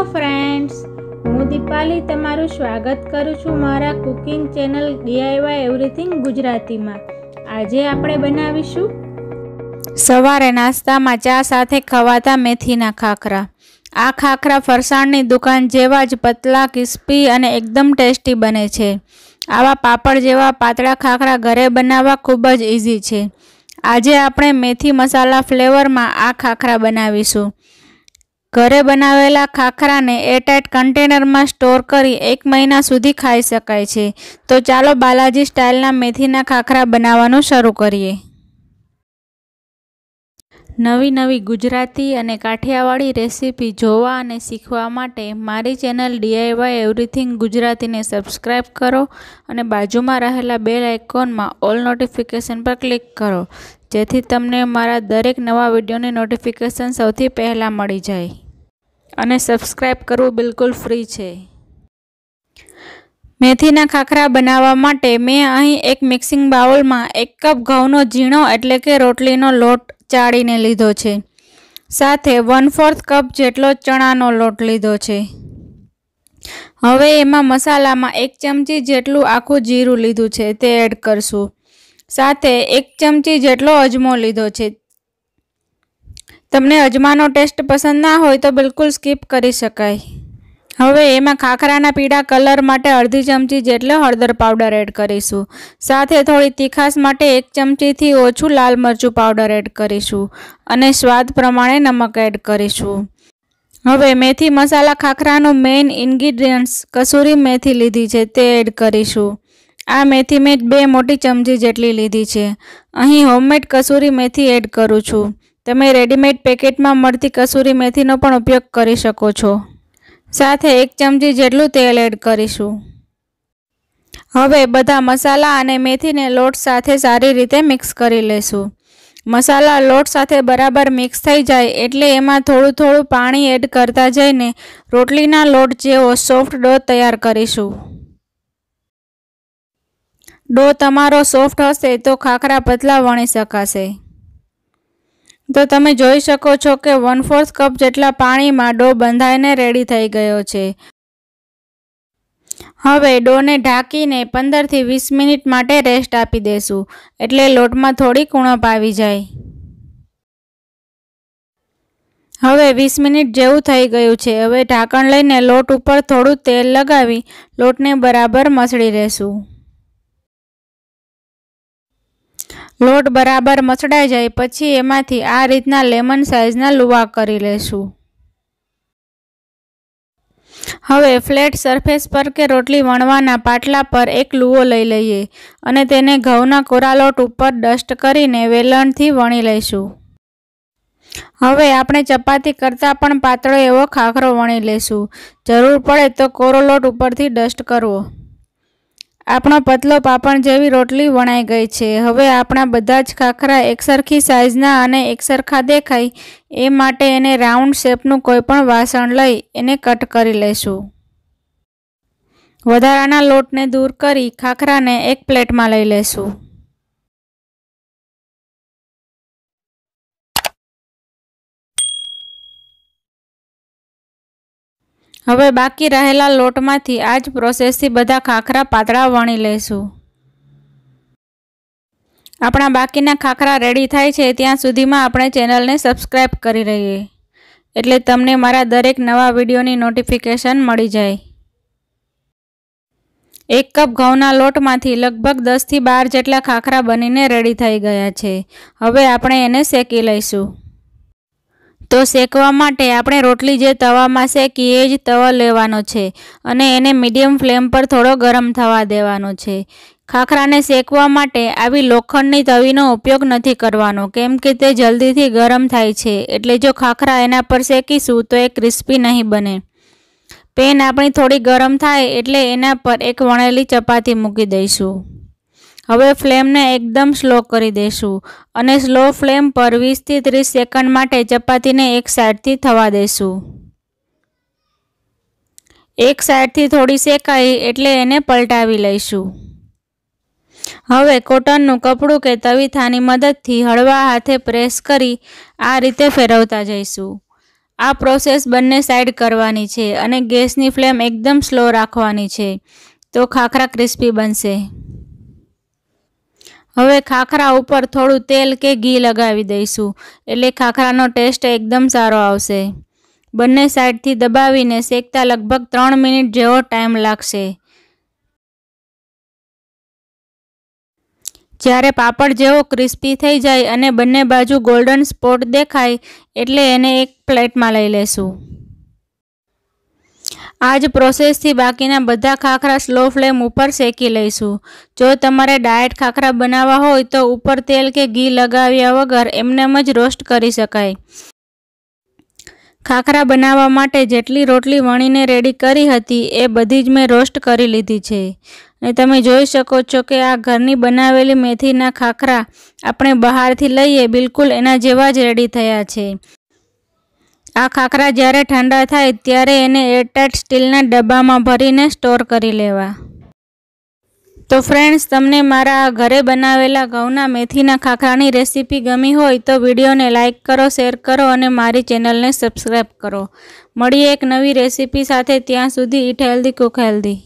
hello friends હું દીપાલી તમારું સ્વાગત કરું છું મારા કુકિંગ ચેનલ ડીઆઈવાય એવરીથિંગ ગુજરાતીમાં આજે આપણે બનાવીશું સવારે નાસ્તામાં ચા સાથે ખવાતા મેથીના ખાખરા આ ખાખરા ફરસાણની દુકાન જેવા જ પતલા ક્રિસ્પી અને એકદમ ટેસ્ટી બને છે આવા પાપડ જેવા પાતળા ખાખરા ઘરે બનાવવા ખૂબ જ ઇઝી છે આજે આપણે મેથી મસાલા ફ્લેવરમાં આ ખાખરા બનાવીશું ઘરે બનાવેલા ખાખરાને એરટાઇટ કન્ટેનરમાં સ્ટોર કરી એક મહિના સુધી ખાઈ શકાય છે તો ચાલો બાલાજી સ્ટાઇલના મેથીના ખાખરા બનાવવાનું શરૂ કરીએ નવી નવી ગુજરાતી અને કાઠિયાવાડી રેસીપી જોવા અને શીખવા માટે મારી ચેનલ ડીઆઈવાય એવરીથિંગ ગુજરાતીને સબસ્ક્રાઇબ કરો અને બાજુમાં રહેલા બેલ આઇકોનમાં ઓલ નોટિફિકેશન પર ક્લિક કરો જેથી તમને મારા દરેક નવા વિડીયોની નોટિફિકેશન સૌથી પહેલાં મળી જાય અને સબસ્ક્રાઈબ કરવું બિલકુલ ફ્રી છે મેથીના ખાખરા બનાવવા માટે મેં અહીં એક મિક્સિંગ બાઉલમાં એક કપ ઘઉંનો ઝીણો એટલે કે રોટલીનો લોટ ચાળીને લીધો છે સાથે વન ફોર્થ કપ જેટલો ચણાનો લોટ લીધો છે હવે એમાં મસાલામાં એક ચમચી જેટલું આખું જીરું લીધું છે તે એડ કરશું સાથે એક ચમચી જેટલો અજમો લીધો છે તમને અજમાનો ટેસ્ટ પસંદ ના હોય તો બિલકુલ સ્કીપ કરી શકાય હવે એમાં ખાખરાના પીળા કલર માટે અડધી ચમચી જેટલો હળદર પાવડર એડ કરીશું સાથે થોડી તીખાશ માટે એક ચમચીથી ઓછું લાલ મરચું પાવડર એડ કરીશું અને સ્વાદ પ્રમાણે નમક એડ કરીશું હવે મેથી મસાલા ખાખરાનો મેઇન ઇન્ગ્રીડિયન્ટ્સ કસૂરી મેથી લીધી છે તે એડ કરીશું આ મેથી મેં બે મોટી ચમચી જેટલી લીધી છે અહીં હોમમેડ કસૂરી મેથી એડ કરું છું તમે રેડીમેડ પેકેટમાં મળતી કસૂરી મેથીનો પણ ઉપયોગ કરી શકો છો સાથે એક ચમચી જેટલું તેલ એડ કરીશું હવે બધા મસાલા અને મેથીને લોટ સાથે સારી રીતે મિક્સ કરી લેશું મસાલા લોટ સાથે બરાબર મિક્સ થઈ જાય એટલે એમાં થોડું થોડું પાણી એડ કરતા જઈને રોટલીના લોટ જેવો સોફ્ટ ડો તૈયાર કરીશું ડો તમારો સોફ્ટ હશે તો ખાખરા પતલા વણી શકાશે તો તમે જોઈ શકો છો કે વન ફોર્થ કપ જેટલા પાણીમાં ડો બંધાઈને રેડી થઈ ગયો છે હવે ડોને ઢાંકીને પંદરથી વીસ મિનિટ માટે રેસ્ટ આપી દેશું એટલે લોટમાં થોડી કુણપ આવી જાય હવે વીસ મિનિટ જેવું થઈ ગયું છે હવે ઢાંકણ લઈને લોટ ઉપર થોડું તેલ લગાવી લોટને બરાબર મસળી રહેશું લોટ બરાબર મસળાઈ જાય પછી એમાંથી આ રીતના લેમન સાઇઝના લુવા કરી લેશું હવે ફ્લેટ સરફેસ પર કે રોટલી વણવાના પાટલા પર એક લૂવો લઈ લઈએ અને તેને ઘઉંના કોરા લોટ ઉપર ડસ્ટ કરીને વેલણથી વણી લઈશું હવે આપણે ચપાતી કરતાં પણ પાતળો એવો ખાખરો વણી લઈશું જરૂર પડે તો કોરો લોટ ઉપરથી ડસ્ટ કરવો આપણો પતલો પાપણ જેવી રોટલી વણાઈ ગઈ છે હવે આપણા બધા જ ખાખરા એકસરખી સાઇઝના અને એકસરખા દેખાય એ માટે એને રાઉન્ડ શેપનું કોઈપણ વાસણ લઈ એને કટ કરી લઈશું વધારાના લોટને દૂર કરી ખાખરાને એક પ્લેટમાં લઈ લઈશું હવે બાકી રહેલા લોટમાંથી આ જ પ્રોસેસથી બધા ખાખરા પાતળા વણી લઈશું આપણા બાકીના ખાખરા રેડી થાય છે ત્યાં સુધીમાં આપણે ચેનલને સબસ્ક્રાઈબ કરી રહીએ એટલે તમને મારા દરેક નવા વિડીયોની નોટિફિકેશન મળી જાય એક કપ ઘઉંના લોટમાંથી લગભગ દસથી બાર જેટલા ખાખરા બનીને રેડી થઈ ગયા છે હવે આપણે એને શેકી લઈશું તો શેકવા માટે આપણે રોટલી જે તવામાં શેકીએ જ તવો લેવાનો છે અને એને મીડિયમ ફ્લેમ પર થોડો ગરમ થવા દેવાનો છે ખાખરાને શેકવા માટે આવી લોખંડની તવીનો ઉપયોગ નથી કરવાનો કેમ કે તે જલ્દીથી ગરમ થાય છે એટલે જો ખાખરા એના પર શેકીશું તો એ ક્રિસ્પી નહીં બને પેન આપણી થોડી ગરમ થાય એટલે એના પર એક વણેલી ચપાતી મૂકી દઈશું હવે ફ્લેમને એકદમ સ્લો કરી દઈશું અને સ્લો ફ્લેમ પર વીસથી ત્રીસ સેકન્ડ માટે ચપાતીને એક સાઈડથી થવા દઈશું એક સાઈડથી થોડી શેકાઈ એટલે એને પલટાવી લઈશું હવે કોટનનું કપડું કે તવીથાની મદદથી હળવા હાથે પ્રેસ કરી આ રીતે ફેરવતા જઈશું આ પ્રોસેસ બંને સાઈડ કરવાની છે અને ગેસની ફ્લેમ એકદમ સ્લો રાખવાની છે તો ખાખરા ક્રિસ્પી બનશે હવે ખાખરા ઉપર થોડું તેલ કે ઘી લગાવી દઈશું એટલે ખાખરાનો ટેસ્ટ એકદમ સારો આવશે બંને સાઈડથી દબાવીને શેકતા લગભગ ત્રણ મિનિટ જેવો ટાઈમ લાગશે જ્યારે પાપડ જેવો ક્રિસ્પી થઈ જાય અને બંને બાજુ ગોલ્ડન સ્પોટ દેખાય એટલે એને એક પ્લેટમાં લઈ લેશું આ જ પ્રોસેસથી બાકીના બધા ખાખરા સ્લો ફ્લેમ ઉપર શેકી લઈશું જો તમારે ડાયટ ખાખરા બનાવવા હોય તો ઉપર તેલ કે ઘી લગાવ્યા વગર એમનેમ જ રોસ્ટ કરી શકાય ખાખરા બનાવવા માટે જેટલી રોટલી વણીને રેડી કરી હતી એ બધી જ મેં રોસ્ટ કરી લીધી છે અને તમે જોઈ શકો છો કે આ ઘરની બનાવેલી મેથીના ખાખરા આપણે બહારથી લઈએ બિલકુલ એના જેવા જ રેડી થયા છે આ ખાખરા જ્યારે ઠંડા થાય ત્યારે એને એરટાઇટ સ્ટીલના ડબ્બામાં ભરીને સ્ટોર કરી લેવા તો ફ્રેન્ડ્સ તમને મારા ઘરે બનાવેલા ઘઉંના મેથીના ખાખરાની રેસીપી ગમી હોય તો વિડીયોને લાઇક કરો શેર કરો અને મારી ચેનલને સબસ્ક્રાઈબ કરો મળીએ એક નવી રેસીપી સાથે ત્યાં સુધી ઈટ હેલ્ધી કુક હેલ્ધી